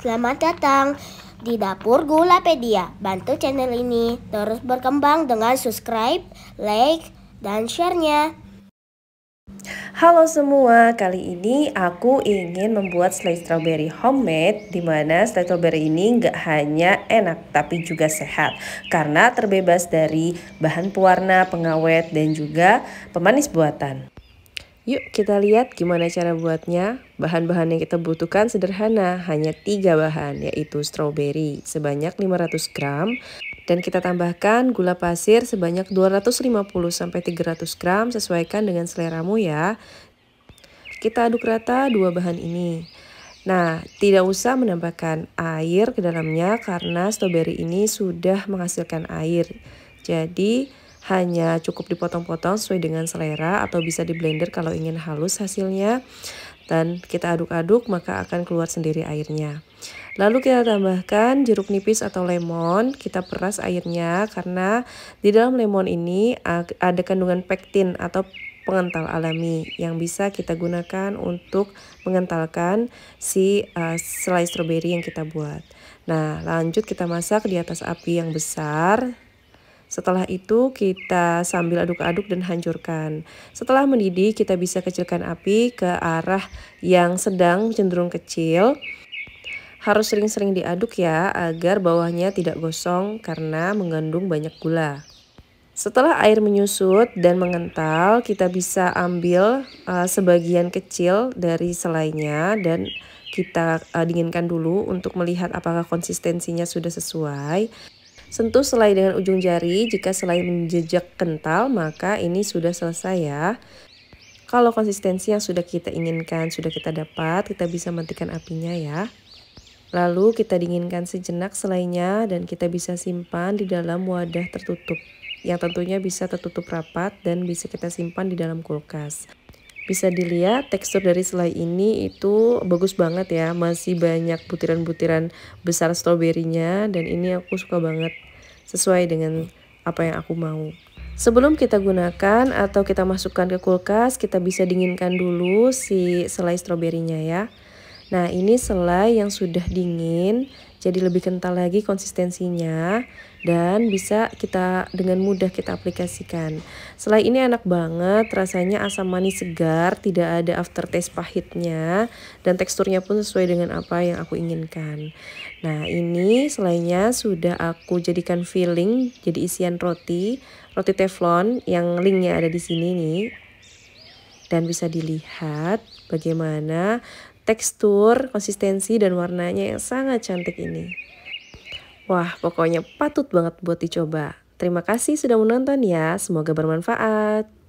Selamat datang di Dapur Gulapedia. Bantu channel ini terus berkembang dengan subscribe, like, dan share-nya. Halo semua, kali ini aku ingin membuat slice strawberry homemade Dimana slice strawberry ini nggak hanya enak tapi juga sehat Karena terbebas dari bahan pewarna, pengawet, dan juga pemanis buatan Yuk kita lihat gimana cara buatnya. Bahan-bahan yang kita butuhkan sederhana, hanya tiga bahan, yaitu strawberry sebanyak 500 gram, dan kita tambahkan gula pasir sebanyak 250-300 gram, sesuaikan dengan seleramu ya. Kita aduk rata dua bahan ini. Nah, tidak usah menambahkan air ke dalamnya karena strawberry ini sudah menghasilkan air. Jadi, hanya cukup dipotong-potong sesuai dengan selera atau bisa di blender kalau ingin halus hasilnya dan kita aduk-aduk maka akan keluar sendiri airnya. Lalu kita tambahkan jeruk nipis atau lemon, kita peras airnya karena di dalam lemon ini ada kandungan pektin atau pengental alami yang bisa kita gunakan untuk mengentalkan si uh, selai stroberi yang kita buat. Nah, lanjut kita masak di atas api yang besar setelah itu kita sambil aduk-aduk dan hancurkan. Setelah mendidih kita bisa kecilkan api ke arah yang sedang cenderung kecil. Harus sering-sering diaduk ya agar bawahnya tidak gosong karena mengandung banyak gula. Setelah air menyusut dan mengental, kita bisa ambil uh, sebagian kecil dari selainya dan kita uh, dinginkan dulu untuk melihat apakah konsistensinya sudah sesuai. Sentuh selai dengan ujung jari, jika selai menjejak kental maka ini sudah selesai ya. Kalau konsistensi yang sudah kita inginkan sudah kita dapat, kita bisa matikan apinya ya. Lalu kita dinginkan sejenak selainya dan kita bisa simpan di dalam wadah tertutup yang tentunya bisa tertutup rapat dan bisa kita simpan di dalam kulkas bisa dilihat tekstur dari selai ini itu bagus banget ya masih banyak butiran-butiran besar stroberinya dan ini aku suka banget sesuai dengan apa yang aku mau Sebelum kita gunakan atau kita masukkan ke kulkas, kita bisa dinginkan dulu si selai stroberinya ya. Nah, ini selai yang sudah dingin, jadi lebih kental lagi konsistensinya dan bisa kita dengan mudah kita aplikasikan. Selai ini enak banget, rasanya asam manis segar, tidak ada aftertaste pahitnya dan teksturnya pun sesuai dengan apa yang aku inginkan. Nah, ini selainya sudah aku jadikan filling jadi isian roti, roti teflon yang linknya ada di sini nih dan bisa dilihat bagaimana tekstur, konsistensi, dan warnanya yang sangat cantik ini. Wah, pokoknya patut banget buat dicoba. Terima kasih sudah menonton ya, semoga bermanfaat.